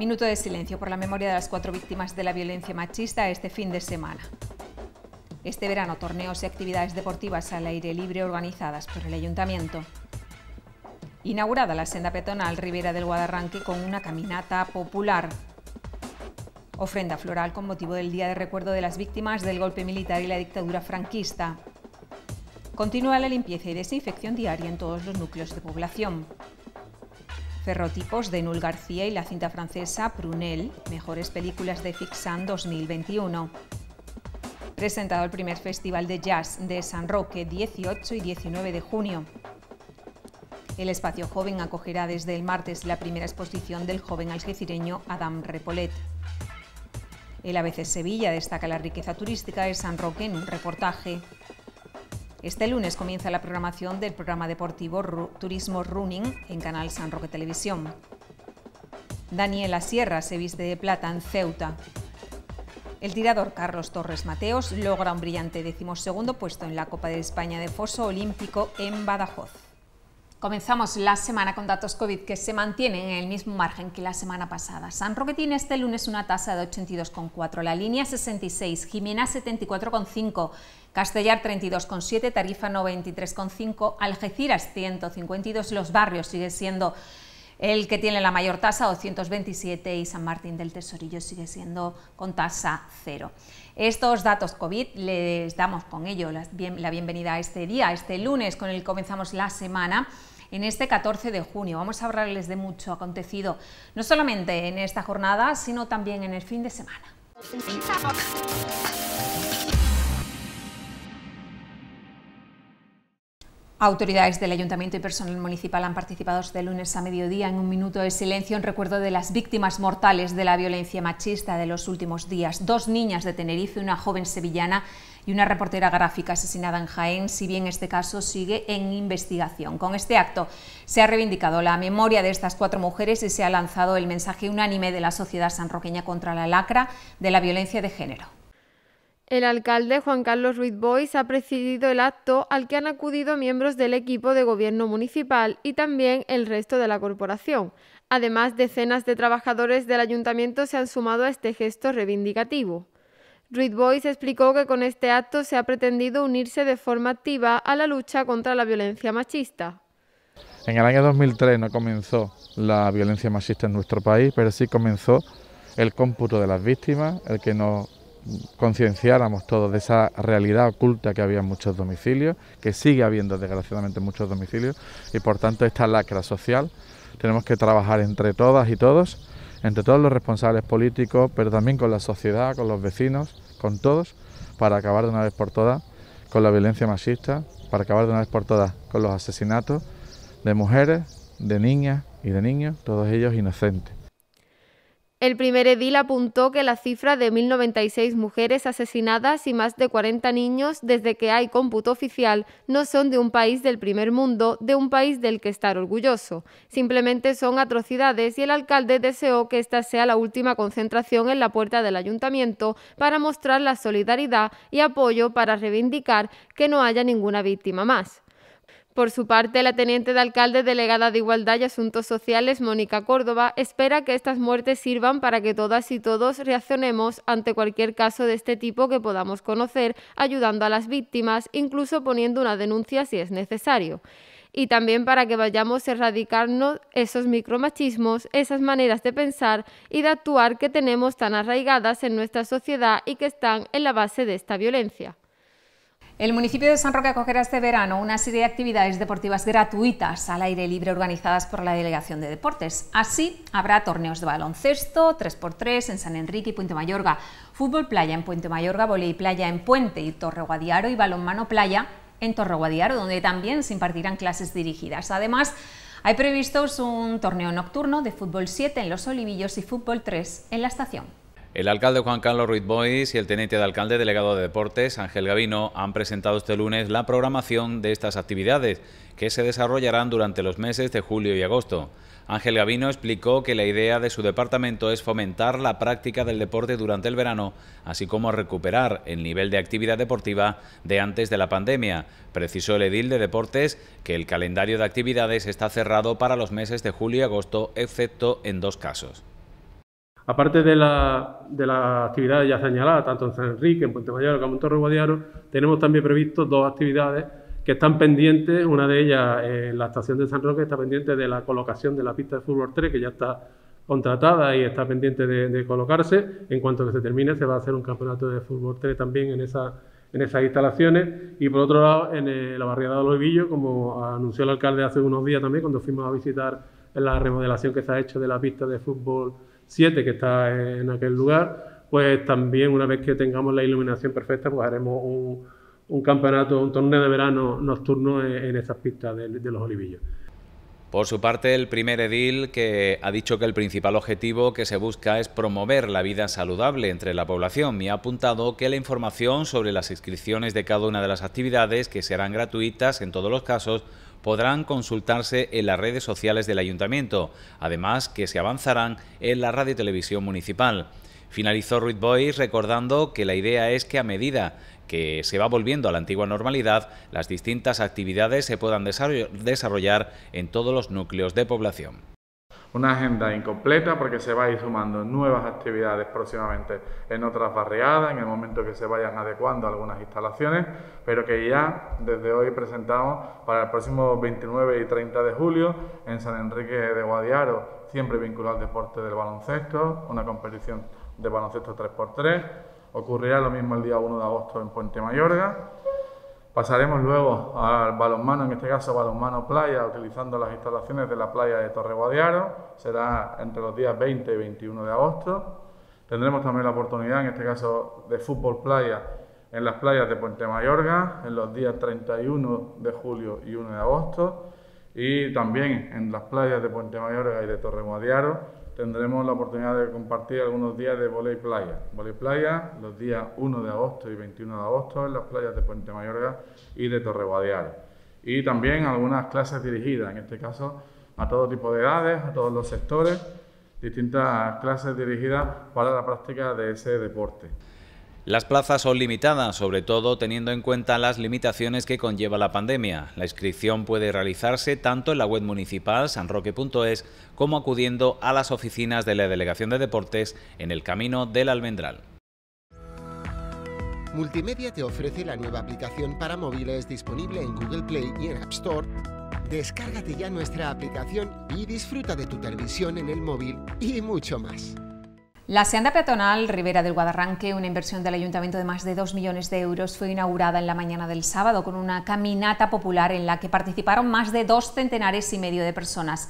Minuto de silencio por la memoria de las cuatro víctimas de la violencia machista este fin de semana. Este verano, torneos y actividades deportivas al aire libre organizadas por el Ayuntamiento. Inaugurada la senda peatonal Ribera del Guadarranque con una caminata popular. Ofrenda floral con motivo del Día de Recuerdo de las Víctimas del Golpe Militar y la Dictadura Franquista. Continúa la limpieza y desinfección diaria en todos los núcleos de población. Ferrotipos de Nul García y la cinta francesa Prunel, mejores películas de Fixan 2021. Presentado el primer Festival de Jazz de San Roque 18 y 19 de junio. El espacio joven acogerá desde el martes la primera exposición del joven algecireño Adam Repolet. El ABC Sevilla destaca la riqueza turística de San Roque en un reportaje. Este lunes comienza la programación del programa deportivo Turismo Running en Canal San Roque Televisión. Daniela Sierra se viste de plata en Ceuta. El tirador Carlos Torres Mateos logra un brillante decimosegundo puesto en la Copa de España de Foso Olímpico en Badajoz. Comenzamos la semana con datos COVID que se mantienen en el mismo margen que la semana pasada. San Roque tiene este lunes una tasa de 82,4, La Línea 66, Jimena 74,5, Castellar 32,7, Tarifa 93,5, Algeciras 152, Los Barrios sigue siendo el que tiene la mayor tasa, 227, y San Martín del Tesorillo sigue siendo con tasa cero. Estos datos COVID les damos con ello la, bienvenida a este día, este lunes con el que comenzamos la semana en este 14 de junio. Vamos a hablarles de mucho acontecido, no solamente en esta jornada, sino también en el fin de semana. Autoridades del Ayuntamiento y personal municipal han participado este lunes a mediodía en un minuto de silencio en recuerdo de las víctimas mortales de la violencia machista de los últimos días. Dos niñas de Tenerife, una joven sevillana y una reportera gráfica asesinada en Jaén, si bien este caso sigue en investigación. Con este acto se ha reivindicado la memoria de estas cuatro mujeres y se ha lanzado el mensaje unánime de la sociedad sanroqueña contra la lacra de la violencia de género. El alcalde Juan Carlos Ruiz Bois ha presidido el acto al que han acudido miembros del equipo de gobierno municipal y también el resto de la corporación. Además, decenas de trabajadores del ayuntamiento se han sumado a este gesto reivindicativo. Ruiz Bois explicó que con este acto se ha pretendido unirse de forma activa a la lucha contra la violencia machista. En el año 2003 no comenzó la violencia machista en nuestro país, pero sí comenzó el cómputo de las víctimas, el que nos concienciáramos todos de esa realidad oculta que había en muchos domicilios, que sigue habiendo desgraciadamente muchos domicilios, y por tanto esta lacra social tenemos que trabajar entre todas y todos, entre todos los responsables políticos, pero también con la sociedad, con los vecinos, con todos, para acabar de una vez por todas con la violencia machista, para acabar de una vez por todas con los asesinatos de mujeres, de niñas y de niños, todos ellos inocentes. El primer edil apuntó que la cifra de 1.096 mujeres asesinadas y más de 40 niños desde que hay cómputo oficial no son de un país del primer mundo, de un país del que estar orgulloso. Simplemente son atrocidades y el alcalde deseó que esta sea la última concentración en la puerta del ayuntamiento para mostrar la solidaridad y apoyo para reivindicar que no haya ninguna víctima más. Por su parte, la teniente de alcalde delegada de Igualdad y Asuntos Sociales, Mónica Córdoba, espera que estas muertes sirvan para que todas y todos reaccionemos ante cualquier caso de este tipo que podamos conocer, ayudando a las víctimas, incluso poniendo una denuncia si es necesario y también para que vayamos a erradicarnos esos micromachismos, esas maneras de pensar y de actuar que tenemos tan arraigadas en nuestra sociedad y que están en la base de esta violencia. El municipio de San Roque acogerá este verano una serie de actividades deportivas gratuitas al aire libre organizadas por la Delegación de Deportes. Así, habrá torneos de baloncesto, 3x3 en San Enrique y Puente Mayorga, fútbol playa en Puente Mayorga, volei playa en Puente y Torre Guadiaro y balonmano playa en Torre Guadiaro, donde también se impartirán clases dirigidas. Además, hay previstos un torneo nocturno de fútbol 7 en Los Olivillos y fútbol 3 en la estación. El alcalde Juan Carlos Ruiz Bois y el teniente de alcalde delegado de Deportes, Ángel Gavino, han presentado este lunes la programación de estas actividades, que se desarrollarán durante los meses de julio y agosto. Ángel Gavino explicó que la idea de su departamento es fomentar la práctica del deporte durante el verano, así como recuperar el nivel de actividad deportiva de antes de la pandemia. Precisó el edil de deportes que el calendario de actividades está cerrado para los meses de julio y agosto, excepto en dos casos. Aparte de las actividades ya señaladas, tanto en San Enrique, en Puente Mayor como en Torre Guadiano, tenemos también previsto dos actividades que están pendientes, una de ellas en eh, la estación de San Roque está pendiente de la colocación de la pista de fútbol 3, que ya está contratada y está pendiente de, colocarse. En cuanto que se termine, se va a hacer un campeonato de fútbol 3 también en esas instalaciones y por otro lado en eh, la barriada de los como anunció el alcalde hace unos días también cuando fuimos a visitar la remodelación que se ha hecho de la pista de fútbol 7 que está en aquel lugar, pues también una vez que tengamos la iluminación perfecta, pues haremos un, campeonato, un torneo de verano nocturno en, estas pistas de, de los olivillos. Por su parte, el primer edil que ha dicho que el principal objetivo que se busca es promover la vida saludable entre la población y ha apuntado que la información sobre las inscripciones de cada una de las actividades, que serán gratuitas en todos los casos, podrán consultarse en las redes sociales del ayuntamiento, además que se avanzarán en la radio televisión municipal. Finalizó Ruiz Boy recordando que la idea es que a medida que se va volviendo a la antigua normalidad, las distintas actividades se puedan desarrollar en todos los núcleos de población. Una agenda incompleta porque se va a ir sumando nuevas actividades próximamente en otras barriadas, en el momento que se vayan adecuando algunas instalaciones, pero que ya desde hoy presentamos para el próximo 29 y 30 de julio en San Enrique de Guadiaro, siempre vinculado al deporte del baloncesto, una competición de baloncesto 3x3. Ocurrirá lo mismo el día 1 de agosto en Puente Mayorga. Pasaremos luego al balonmano, en este caso balonmano playa, utilizando las instalaciones de la playa de Torre Guadiaro. Será entre los días 20 y 21 de agosto. Tendremos también la oportunidad, en este caso, de fútbol playa en las playas de Puente Mayorga, en los días 31 de julio y 1 de agosto. Y también en las playas de Puente Mayorga y de Torre Guadiaro tendremos la oportunidad de compartir algunos días de volei playa. Volei playa los días 1 de agosto y 21 de agosto en las playas de Puente Mayorga y de Torre Y también algunas clases dirigidas, en este caso a todo tipo de edades, a todos los sectores, distintas clases dirigidas para la práctica de ese deporte. Las plazas son limitadas, sobre todo teniendo en cuenta las limitaciones que conlleva la pandemia. La inscripción puede realizarse tanto en la web municipal sanroque.es como acudiendo a las oficinas de la Delegación de Deportes en el Camino del Almendral. Multimedia te ofrece la nueva aplicación para móviles disponible en Google Play y en App Store. Descárgate ya nuestra aplicación y disfruta de tu televisión en el móvil y mucho más. La senda peatonal Rivera del Guadarranque, una inversión del Ayuntamiento de más de 2 millones de euros, fue inaugurada en la mañana del sábado con una caminata popular en la que participaron más de dos centenares y medio de personas.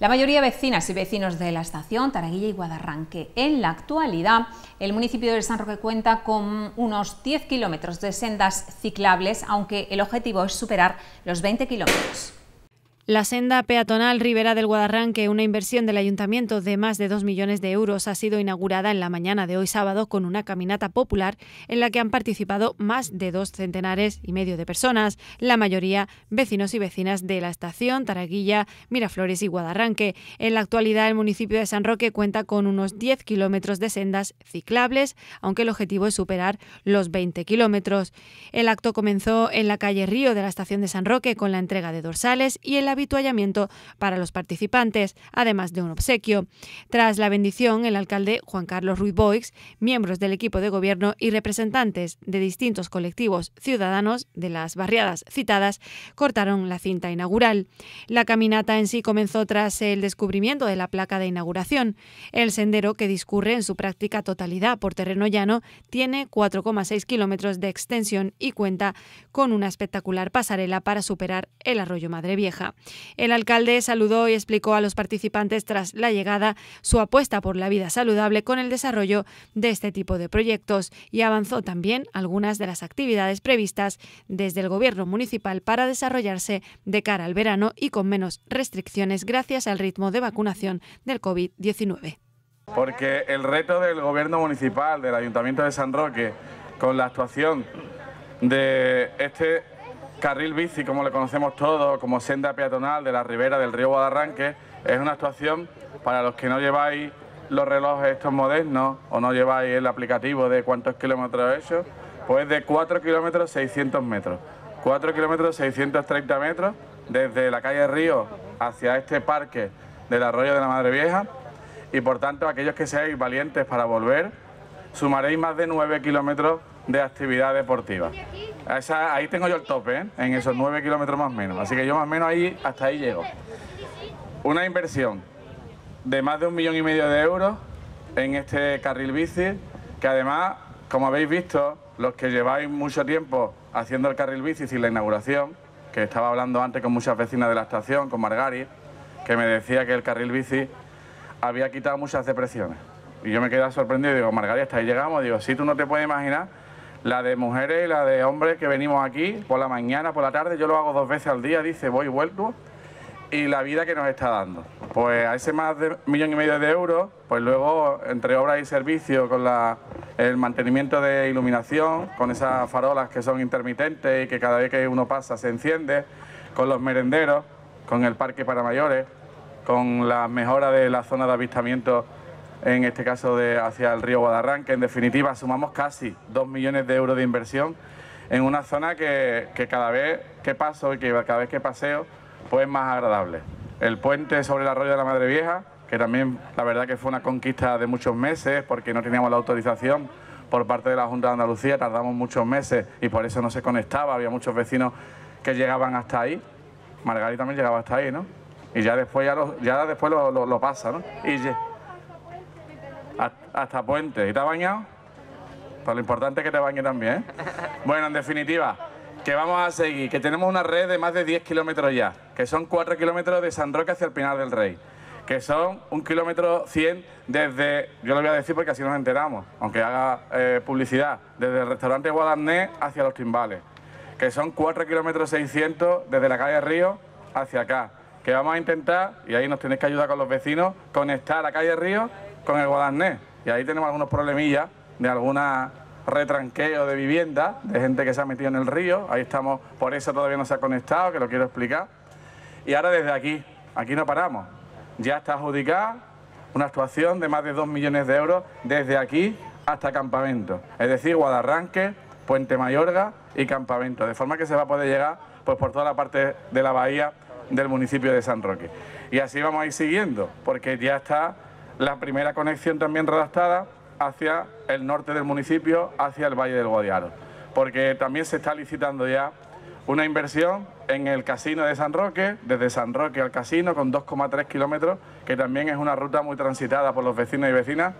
La mayoría vecinas y vecinos de la estación Taraguilla y Guadarranque. En la actualidad, el municipio de San Roque cuenta con unos 10 kilómetros de sendas ciclables, aunque el objetivo es superar los 20 kilómetros. La senda peatonal Rivera del Guadarranque, una inversión del ayuntamiento de más de 2 millones de euros, ha sido inaugurada en la mañana de hoy sábado con una caminata popular en la que han participado más de dos centenares y medio de personas, la mayoría vecinos y vecinas de la estación Taraguilla, Miraflores y Guadarranque. En la actualidad el municipio de San Roque cuenta con unos 10 kilómetros de sendas ciclables, aunque el objetivo es superar los 20 kilómetros. El acto comenzó en la calle Río de la estación de San Roque con la entrega de dorsales y en la avituallamiento para los participantes, además de un obsequio. Tras la bendición, el alcalde Juan Carlos Ruiz Boix, miembros del equipo de gobierno y representantes de distintos colectivos ciudadanos de las barriadas citadas cortaron la cinta inaugural. La caminata en sí comenzó tras el descubrimiento de la placa de inauguración. El sendero, que discurre en su práctica totalidad por terreno llano, tiene 4,6 kilómetros de extensión y cuenta con una espectacular pasarela para superar el arroyo Madre Vieja. El alcalde saludó y explicó a los participantes tras la llegada su apuesta por la vida saludable con el desarrollo de este tipo de proyectos y avanzó también algunas de las actividades previstas desde el gobierno municipal para desarrollarse de cara al verano y con menos restricciones gracias al ritmo de vacunación del COVID-19. Porque el reto del gobierno municipal, del Ayuntamiento de San Roque, con la actuación de este Carril Bici, como le conocemos todos, como senda peatonal de la ribera del río Guadarranque, es una actuación para los que no lleváis los relojes estos modernos o no lleváis el aplicativo de cuántos kilómetros he hecho, pues de 4 kilómetros 600 metros. 4 kilómetros 630 metros desde la calle Río hacia este parque del Arroyo de la Madre Vieja y por tanto aquellos que seáis valientes para volver, sumaréis más de 9 kilómetros de actividad deportiva. ahí tengo yo el tope, ¿eh? en esos nueve kilómetros más o menos. Así que yo más o menos ahí, hasta ahí llego. Una inversión de más de un millón y medio de euros en este carril bici, que además, como habéis visto, los que lleváis mucho tiempo haciendo el carril bici sin la inauguración, que estaba hablando antes con muchas vecinas de la estación, con Margari, que me decía que el carril bici había quitado muchas depresiones. Y yo me quedaba sorprendido, y digo, Margari, hasta ahí llegamos, digo, si tú no te puedes imaginar la de mujeres y la de hombres que venimos aquí por la mañana, por la tarde, yo lo hago dos veces al día, dice, voy y vuelvo, y la vida que nos está dando. Pues a ese más de millón y medio de euros, pues luego entre obras y servicios con el mantenimiento de iluminación, con esas farolas que son intermitentes y que cada vez que uno pasa se enciende, con los merenderos, con el parque para mayores, con la mejora de la zona de avistamiento en este caso de, hacia el río Guadarrán, que en definitiva sumamos casi 2 millones de euros de inversión en una zona que, cada vez que paso y que cada vez que paseo, pues es más agradable. El puente sobre el arroyo de la Madre Vieja, que también la verdad que fue una conquista de muchos meses porque no teníamos la autorización por parte de la Junta de Andalucía, tardamos muchos meses y por eso no se conectaba, había muchos vecinos que llegaban hasta ahí. Margarita también llegaba hasta ahí, ¿no? Y ya después, ya lo, después pasa, ¿no? Y hasta, Puente. ¿Y te has bañado? Pues lo importante es que te bañe también, ¿eh? Bueno, en definitiva, que vamos a seguir, que tenemos una red de más de 10 kilómetros ya, que son 4 kilómetros de San Roque hacia el Pinar del Rey, que son un kilómetro 100 desde, yo lo voy a decir porque así nos enteramos, aunque haga eh, publicidad, desde el restaurante Guadalné hacia los timbales, que son 4 kilómetros 600 desde la calle Río hacia acá, que vamos a intentar, y ahí nos tenéis que ayudar con los vecinos, conectar la calle Río con el Guadarnés. Y ahí tenemos algunos problemillas de alguna retranqueo de vivienda, de gente que se ha metido en el río. Ahí estamos, por eso todavía no se ha conectado, que lo quiero explicar. Y ahora desde aquí, aquí no paramos. Ya está adjudicada una actuación de más de 2 millones de euros desde aquí hasta Campamento. Es decir, Guadarranque, Puente Mayorga y Campamento. De forma que se va a poder llegar pues, por toda la parte de la bahía del municipio de San Roque. Y así vamos a ir siguiendo, porque ya está la primera conexión también redactada hacia el norte del municipio, hacia el Valle del Guadiaro, porque también se está licitando ya una inversión en el casino de San Roque, desde San Roque al casino con 2,3 kilómetros, que también es una ruta muy transitada por los vecinos y vecinas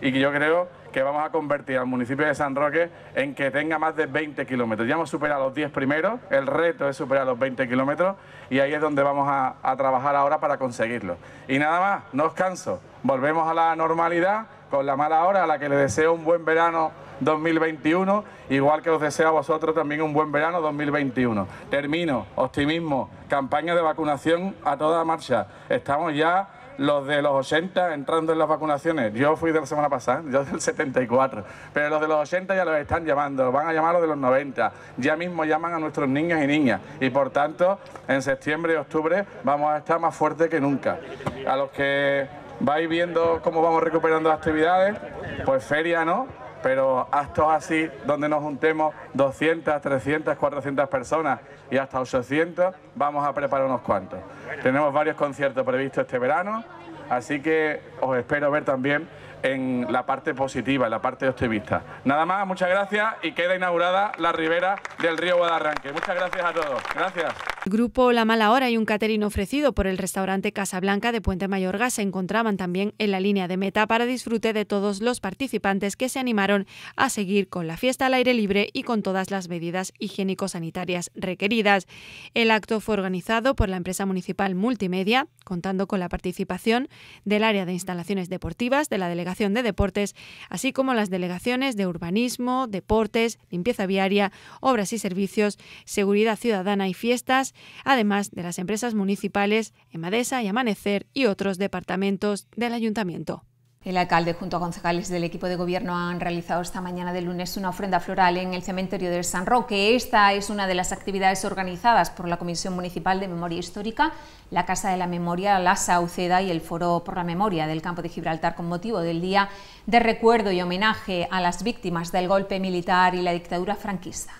y que yo creo que vamos a convertir al municipio de San Roque en que tenga más de 20 kilómetros. Ya hemos superado los 10 primeros, el reto es superar los 20 kilómetros y ahí es donde vamos a, trabajar ahora para conseguirlo. Y nada más, no os canso, volvemos a la normalidad con la mala hora a la que le deseo un buen verano 2021, igual que os deseo a vosotros también un buen verano 2021. Termino, optimismo, campaña de vacunación a toda marcha. Estamos ya los de los 80 entrando en las vacunaciones. Yo fui de la semana pasada, yo del 74, pero los de los 80 ya los están llamando, van a llamar los de los 90, ya mismo llaman a nuestros niños y niñas y por tanto en septiembre y octubre vamos a estar más fuertes que nunca. A los que vais viendo cómo vamos recuperando las actividades, pues feria no, pero actos así donde nos juntemos 200, 300, 400 personas y hasta 800, vamos a preparar unos cuantos. Tenemos varios conciertos previstos este verano, así que os espero ver también en la parte positiva, en la parte optimista. Nada más, muchas gracias y queda inaugurada la ribera del río Guadarranque. Muchas gracias a todos. Gracias. El grupo La Mala Hora y un catering ofrecido por el restaurante Casablanca de Puente Mayorga se encontraban también en la línea de meta para disfrute de todos los participantes que se animaron a seguir con la fiesta al aire libre y con todas las medidas higiénico-sanitarias requeridas. El acto fue organizado por la empresa municipal Multimedia, contando con la participación del área de instalaciones deportivas de la delegación de Deportes, así como las delegaciones de Urbanismo, Deportes, Limpieza Viaria, Obras y Servicios, Seguridad Ciudadana y Fiestas, además de las empresas municipales, Emadesa y Amanecer y otros departamentos del Ayuntamiento. El alcalde junto a concejales del equipo de gobierno han realizado esta mañana de lunes una ofrenda floral en el cementerio del San Roque. Esta es una de las actividades organizadas por la Comisión Municipal de Memoria Histórica, la Casa de la Memoria, la Sauceda y el Foro por la Memoria del Campo de Gibraltar con motivo del Día de Recuerdo y Homenaje a las víctimas del golpe militar y la dictadura franquista.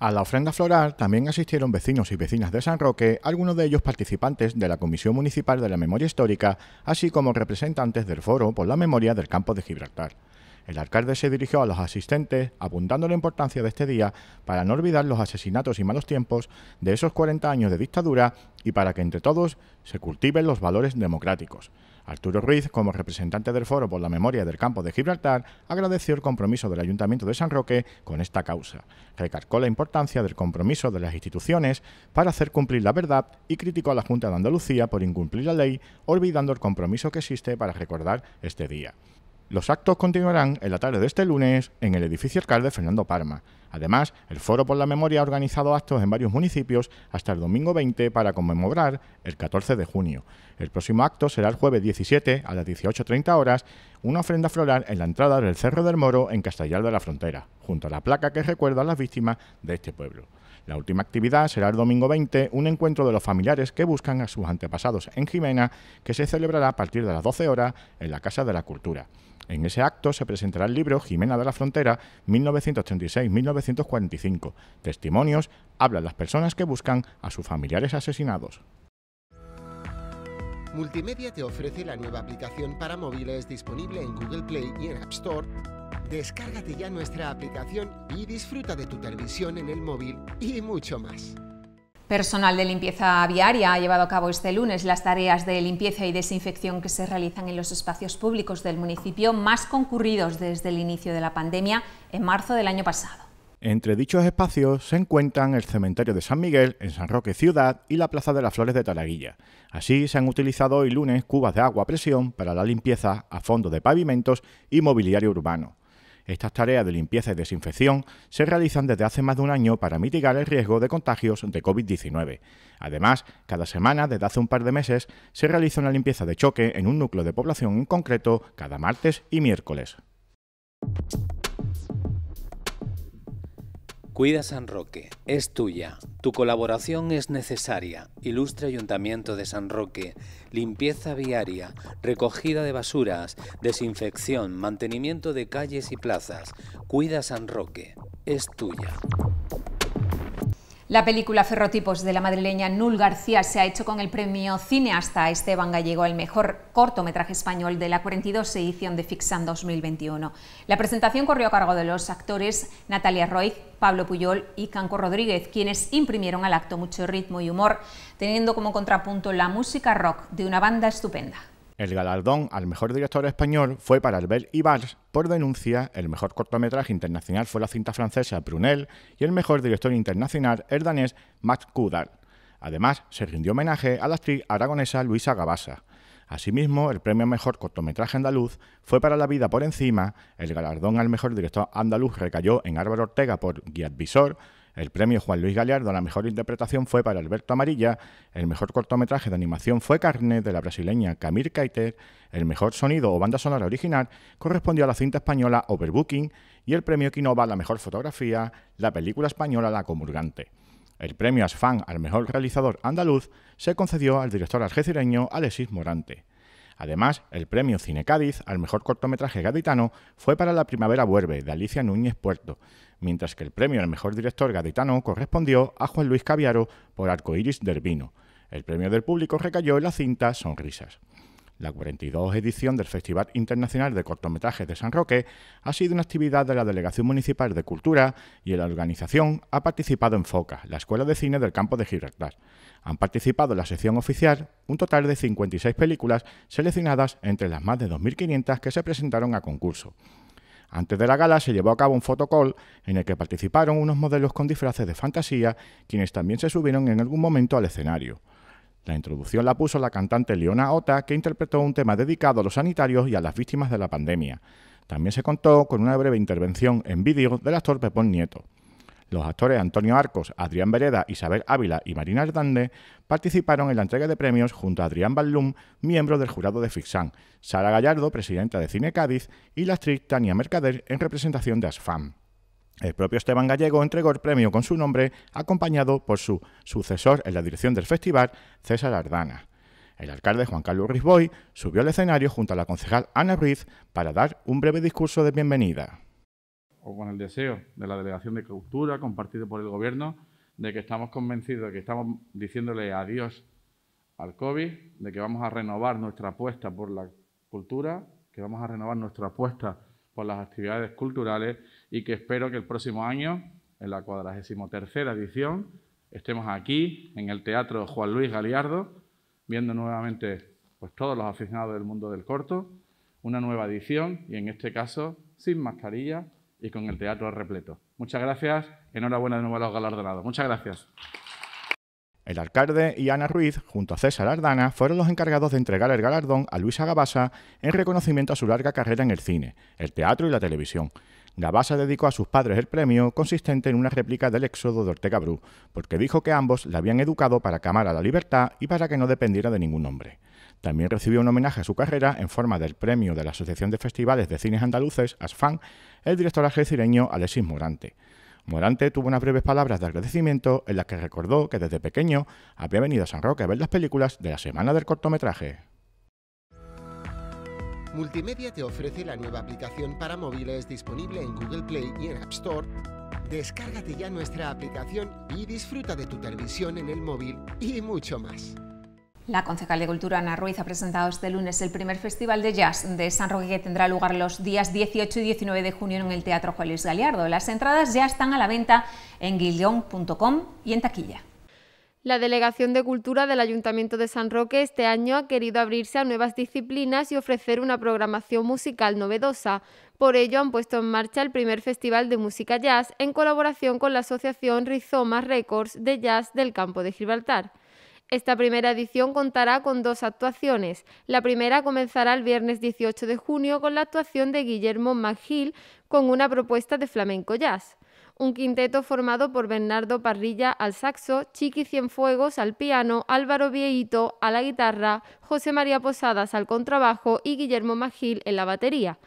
A la ofrenda floral también asistieron vecinos y vecinas de San Roque, algunos de ellos participantes de la Comisión Municipal de la Memoria Histórica, así como representantes del Foro por la Memoria del Campo de Gibraltar. El alcalde se dirigió a los asistentes apuntando la importancia de este día para no olvidar los asesinatos y malos tiempos de esos 40 años de dictadura y para que entre todos se cultiven los valores democráticos. Arturo Ruiz, como representante del Foro por la Memoria del Campo de Gibraltar, agradeció el compromiso del Ayuntamiento de San Roque con esta causa. Recalcó la importancia del compromiso de las instituciones para hacer cumplir la verdad y criticó a la Junta de Andalucía por incumplir la ley, olvidando el compromiso que existe para recordar este día. Los actos continuarán en la tarde de este lunes en el edificio alcalde Fernando Parma. Además, el Foro por la Memoria ha organizado actos en varios municipios hasta el domingo 20 para conmemorar el 14 de junio. El próximo acto será el jueves 17 a las 18.30 horas, una ofrenda floral en la entrada del Cerro del Moro en Castellar de la Frontera, junto a la placa que recuerda a las víctimas de este pueblo. La última actividad será el domingo 20, un encuentro de los familiares que buscan a sus antepasados en Jimena, que se celebrará a partir de las 12 horas en la Casa de la Cultura. En ese acto se presentará el libro Jimena de la Frontera 1936-1945. Testimonios hablan las personas que buscan a sus familiares asesinados. Multimedia te ofrece la nueva aplicación para móviles disponible en Google Play y en App Store Descárgate ya nuestra aplicación y disfruta de tu televisión en el móvil y mucho más. Personal de limpieza viaria ha llevado a cabo este lunes las tareas de limpieza y desinfección que se realizan en los espacios públicos del municipio más concurridos desde el inicio de la pandemia en marzo del año pasado. Entre dichos espacios se encuentran el cementerio de San Miguel en San Roque Ciudad y la Plaza de las Flores de Taraguilla. Así se han utilizado hoy lunes cubas de agua a presión para la limpieza a fondo de pavimentos y mobiliario urbano. Estas tareas de limpieza y desinfección se realizan desde hace más de un año para mitigar el riesgo de contagios de COVID-19. Además, cada semana, desde hace un par de meses, se realiza una limpieza de choque en un núcleo de población en concreto cada martes y miércoles. Cuida San Roque, es tuya. Tu colaboración es necesaria. Ilustre Ayuntamiento de San Roque. Limpieza viaria, recogida de basuras, desinfección, mantenimiento de calles y plazas. Cuida San Roque, es tuya. La película Ferrotipos de la madrileña Nul García se ha hecho con el premio Cineasta Esteban Gallego, el mejor cortometraje español de la 42 edición de Fixan 2021. La presentación corrió a cargo de los actores Natalia Roig, Pablo Puyol y Canco Rodríguez, quienes imprimieron al acto mucho ritmo y humor, teniendo como contrapunto la música rock de una banda estupenda. El galardón al mejor director español fue para Albert Ibarz por denuncia, el mejor cortometraje internacional fue la cinta francesa Brunel y el mejor director internacional el danés Max Kudal. Además, se rindió homenaje a la actriz aragonesa Luisa Gabasa. Asimismo, el premio Mejor Cortometraje Andaluz fue para La Vida por Encima, el galardón al Mejor Director Andaluz recayó en Álvaro Ortega por Guía Advisor, el premio Juan Luis Galeardo a la mejor interpretación fue para Alberto Amarilla, el mejor cortometraje de animación fue Carne de la brasileña Camille Keiter, el mejor sonido o banda sonora original correspondió a la cinta española Overbooking y el premio Quinova a la mejor fotografía, la película española La Comurgante. El premio Asfan al mejor realizador andaluz se concedió al director algecireño Alexis Morante. Además, el premio Cine Cádiz al mejor cortometraje gaditano fue para La Primavera Vuelve de Alicia Núñez Puerto, mientras que el premio al mejor director gaditano correspondió a Juan Luis Caviaro por Arcoiris del Vino. El premio del público recayó en la cinta Sonrisas. La 42 edición del Festival Internacional de Cortometrajes de San Roque ha sido una actividad de la Delegación Municipal de Cultura y la organización ha participado en FOCA, la Escuela de Cine del Campo de Gibraltar. Han participado en la sección oficial un total de 56 películas seleccionadas entre las más de 2.500 que se presentaron a concurso. Antes de la gala se llevó a cabo un fotocall en el que participaron unos modelos con disfraces de fantasía, quienes también se subieron en algún momento al escenario. La introducción la puso la cantante Leona Ota, que interpretó un tema dedicado a los sanitarios y a las víctimas de la pandemia. También se contó con una breve intervención en vídeo del actor Pepón Nieto. Los actores Antonio Arcos, Adrián Vereda, Isabel Ávila y Marina Ardande participaron en la entrega de premios junto a Adrián Ballum, miembro del jurado de Fixan, Sara Gallardo, presidenta de Cine Cádiz, y la actriz Tania Mercader en representación de ASFAM. El propio Esteban Gallego entregó el premio con su nombre, acompañado por su sucesor en la dirección del festival, César Ardana. El alcalde Juan Carlos Risboy subió al escenario junto a la concejal Ana Ruiz para dar un breve discurso de bienvenida o con el deseo de la Delegación de Cultura, compartido por el Gobierno, de que estamos convencidos, de que estamos diciéndole adiós al COVID, de que vamos a renovar nuestra apuesta por la cultura, que vamos a renovar nuestra apuesta por las actividades culturales y que espero que el próximo año, en la cuadragésimo tercera edición, estemos aquí, en el Teatro Juan Luis Galiardo, viendo nuevamente pues, todos los aficionados del mundo del corto, una nueva edición y en este caso sin mascarilla, y con el teatro repleto. Muchas gracias. Enhorabuena de nuevo a los galardonados. Muchas gracias. El alcalde y Ana Ruiz, junto a César Ardana, fueron los encargados de entregar el galardón a Luisa Gabasa en reconocimiento a su larga carrera en el cine, el teatro y la televisión. Gabasa dedicó a sus padres el premio, consistente en una réplica del éxodo de Ortega Brú... porque dijo que ambos la habían educado para que a la libertad y para que no dependiera de ningún hombre. También recibió un homenaje a su carrera en forma del premio de la Asociación de Festivales de Cines Andaluces, ASFAN, el director algecireño Alexis Morante. Morante tuvo unas breves palabras de agradecimiento en las que recordó que desde pequeño había venido a San Roque a ver las películas de la Semana del Cortometraje. Multimedia te ofrece la nueva aplicación para móviles disponible en Google Play y en App Store. Descárgate ya nuestra aplicación y disfruta de tu televisión en el móvil y mucho más. La concejal de Cultura Ana Ruiz ha presentado este lunes el primer Festival de Jazz de San Roque que tendrá lugar los días 18 y 19 de junio en el Teatro Juan Luis Galiardo. Las entradas ya están a la venta en guildón.com y en taquilla. La Delegación de Cultura del Ayuntamiento de San Roque este año ha querido abrirse a nuevas disciplinas y ofrecer una programación musical novedosa. Por ello han puesto en marcha el primer Festival de Música Jazz en colaboración con la Asociación Rizoma Records de Jazz del Campo de Gibraltar. Esta primera edición contará con dos actuaciones. La primera comenzará el viernes 18 de junio con la actuación de Guillermo Magil con una propuesta de flamenco jazz. Un quinteto formado por Bernardo Parrilla al saxo, Chiqui Cienfuegos al piano, Álvaro Vieito a la guitarra, José María Posadas al contrabajo y Guillermo Magil en la batería.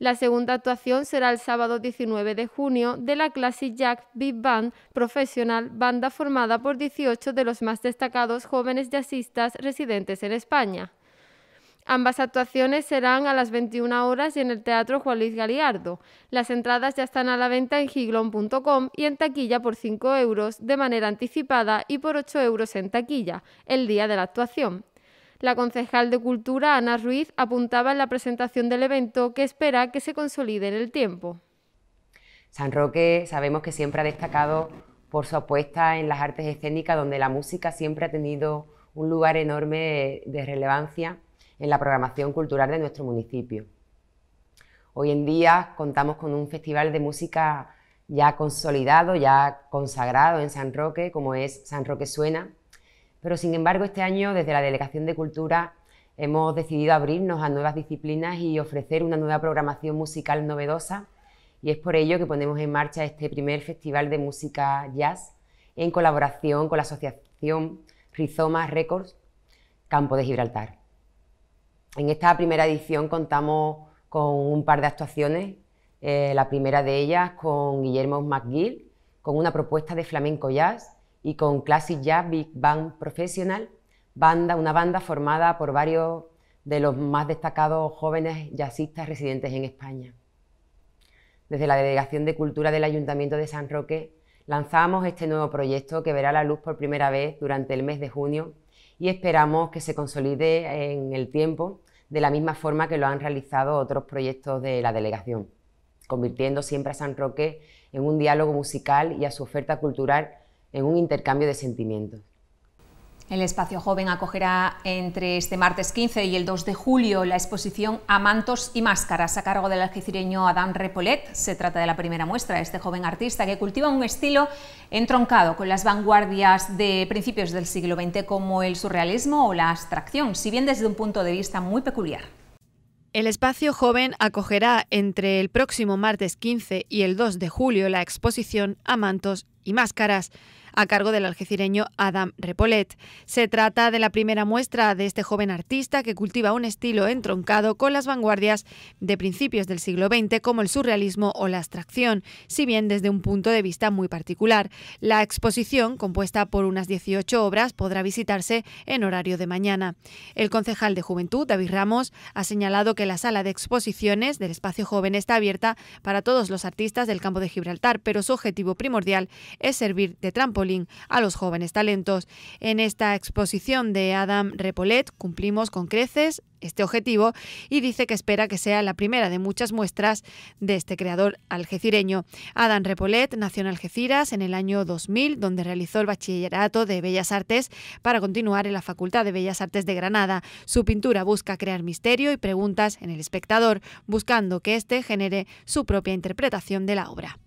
La segunda actuación será el sábado 19 de junio de la Classic Jack Big Band Profesional, banda formada por 18 de los más destacados jóvenes jazzistas residentes en España. Ambas actuaciones serán a las 21 horas y en el Teatro Juan Luis Galiardo. Las entradas ya están a la venta en giglon.com y en taquilla por 5 euros de manera anticipada y por 8 euros en taquilla el día de la actuación. La concejal de Cultura, Ana Ruiz, apuntaba en la presentación del evento que espera que se consolide en el tiempo. San Roque sabemos que siempre ha destacado por su apuesta en las artes escénicas, donde la música siempre ha tenido un lugar enorme de, relevancia en la programación cultural de nuestro municipio. Hoy en día contamos con un festival de música ya consolidado, ya consagrado en San Roque, como es San Roque Suena, pero sin embargo, este año desde la Delegación de Cultura hemos decidido abrirnos a nuevas disciplinas y ofrecer una nueva programación musical novedosa y es por ello que ponemos en marcha este primer Festival de Música Jazz en colaboración con la Asociación Rizoma Records Campo de Gibraltar. En esta primera edición contamos con un par de actuaciones, eh, la primera de ellas con Guillermo McGill, con una propuesta de flamenco jazz y con Classic Jazz Big Band Professional, banda, una banda formada por varios de los más destacados jóvenes jazzistas residentes en España. Desde la Delegación de Cultura del Ayuntamiento de San Roque lanzamos este nuevo proyecto que verá la luz por primera vez durante el mes de junio y esperamos que se consolide en el tiempo de la misma forma que lo han realizado otros proyectos de la Delegación, convirtiendo siempre a San Roque en un diálogo musical y a su oferta cultural en un intercambio de sentimientos. El espacio joven acogerá entre este martes 15 y el 2 de julio la exposición Amantos y Máscaras a cargo del algecireño Adán Repolet. Se trata de la primera muestra de este joven artista que cultiva un estilo entroncado con las vanguardias de principios del siglo XX como el surrealismo o la abstracción, si bien desde un punto de vista muy peculiar. El espacio joven acogerá entre el próximo martes 15 y el 2 de julio la exposición Amantos y Máscaras a cargo del algecireño Adam Repolet. Se trata de la primera muestra de este joven artista que cultiva un estilo entroncado con las vanguardias de principios del siglo XX como el surrealismo o la abstracción, si bien desde un punto de vista muy particular. La exposición, compuesta por unas 18 obras, podrá visitarse en horario de mañana. El concejal de Juventud, David Ramos, ha señalado que la sala de exposiciones del espacio joven está abierta para todos los artistas del campo de Gibraltar, pero su objetivo primordial es servir de trampo a los jóvenes talentos. En esta exposición de Adam Repolet cumplimos con creces este objetivo y dice que espera que sea la primera de muchas muestras de este creador algecireño. Adam Repolet nació en Algeciras en el año 2000, donde realizó el bachillerato de Bellas Artes para continuar en la Facultad de Bellas Artes de Granada. Su pintura busca crear misterio y preguntas en el espectador, buscando que éste genere su propia interpretación de la obra.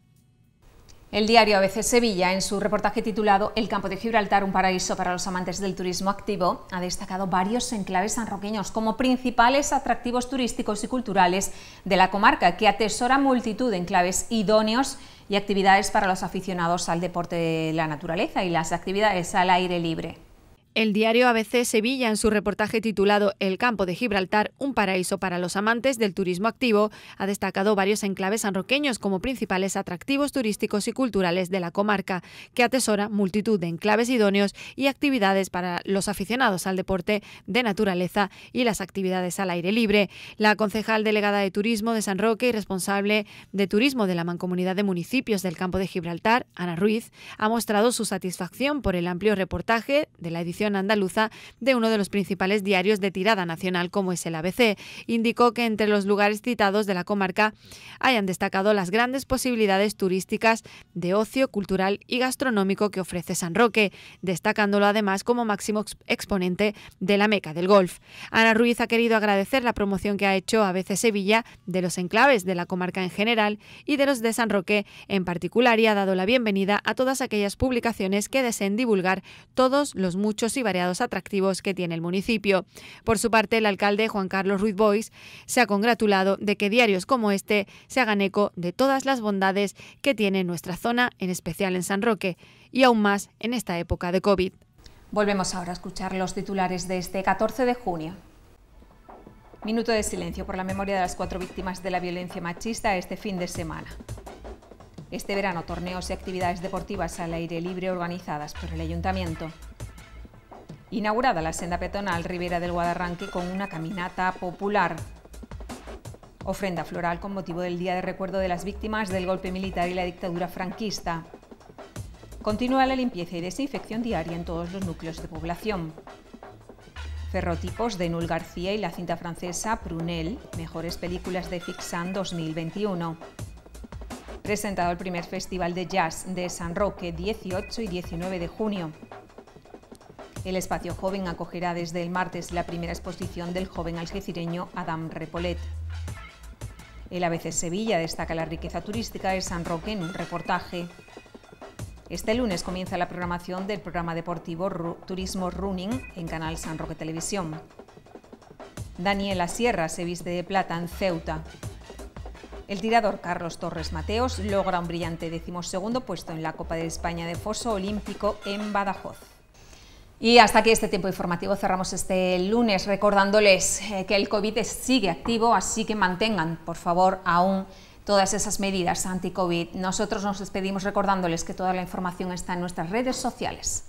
El diario ABC Sevilla, en su reportaje titulado El campo de Gibraltar, un paraíso para los amantes del turismo activo, ha destacado varios enclaves sanroqueños como principales atractivos turísticos y culturales de la comarca, que atesora multitud de enclaves idóneos y actividades para los aficionados al deporte de la naturaleza y las actividades al aire libre. El diario ABC Sevilla, en su reportaje titulado El campo de Gibraltar, un paraíso para los amantes del turismo activo, ha destacado varios enclaves sanroqueños como principales atractivos turísticos y culturales de la comarca, que atesora multitud de enclaves idóneos y actividades para los aficionados al deporte de naturaleza y las actividades al aire libre. La concejal delegada de Turismo de San Roque y responsable de Turismo de la Mancomunidad de Municipios del Campo de Gibraltar, Ana Ruiz, ha mostrado su satisfacción por el amplio reportaje de la edición andaluza de uno de los principales diarios de tirada nacional como es el ABC. Indicó que entre los lugares citados de la comarca hayan destacado las grandes posibilidades turísticas de ocio, cultural y gastronómico que ofrece San Roque, destacándolo además como máximo exponente de la Meca del Golf. Ana Ruiz ha querido agradecer la promoción que ha hecho ABC Sevilla de los enclaves de la comarca en general y de los de San Roque en particular y ha dado la bienvenida a todas aquellas publicaciones que deseen divulgar todos los muchos y variados atractivos que tiene el municipio. Por su parte, el alcalde Juan Carlos Ruiz Bois se ha congratulado de que diarios como este se hagan eco de todas las bondades que tiene nuestra zona, en especial en San Roque, y aún más en esta época de COVID. Volvemos ahora a escuchar los titulares de este 14 de junio. Minuto de silencio por la memoria de las cuatro víctimas de la violencia machista este fin de semana. Este verano, torneos y actividades deportivas al aire libre organizadas por el Ayuntamiento inaugurada la senda peatonal Rivera del Guadarranque con una caminata popular. Ofrenda floral con motivo del Día de Recuerdo de las Víctimas del Golpe Militar y la Dictadura Franquista. Continúa la limpieza y desinfección diaria en todos los núcleos de población. Ferrotipos de Nul García y la cinta francesa Prunel, mejores películas de Fixan 2021. Presentado el primer Festival de Jazz de San Roque, 18 y 19 de junio. El espacio joven acogerá desde el martes la primera exposición del joven algecireño Adam Repolet. El ABC Sevilla destaca la riqueza turística de San Roque en un reportaje. Este lunes comienza la programación del programa deportivo Turismo Running en Canal San Roque Televisión. Daniela Sierra se viste de plata en Ceuta. El tirador Carlos Torres Mateos logra un brillante decimosegundo puesto en la Copa de España de Foso Olímpico en Badajoz. Y hasta aquí este tiempo informativo. Cerramos este lunes recordándoles eh, que el COVID sigue activo, así que mantengan, por favor, aún todas esas medidas anti-COVID. Nosotros nos despedimos recordándoles que toda la información está en nuestras redes sociales.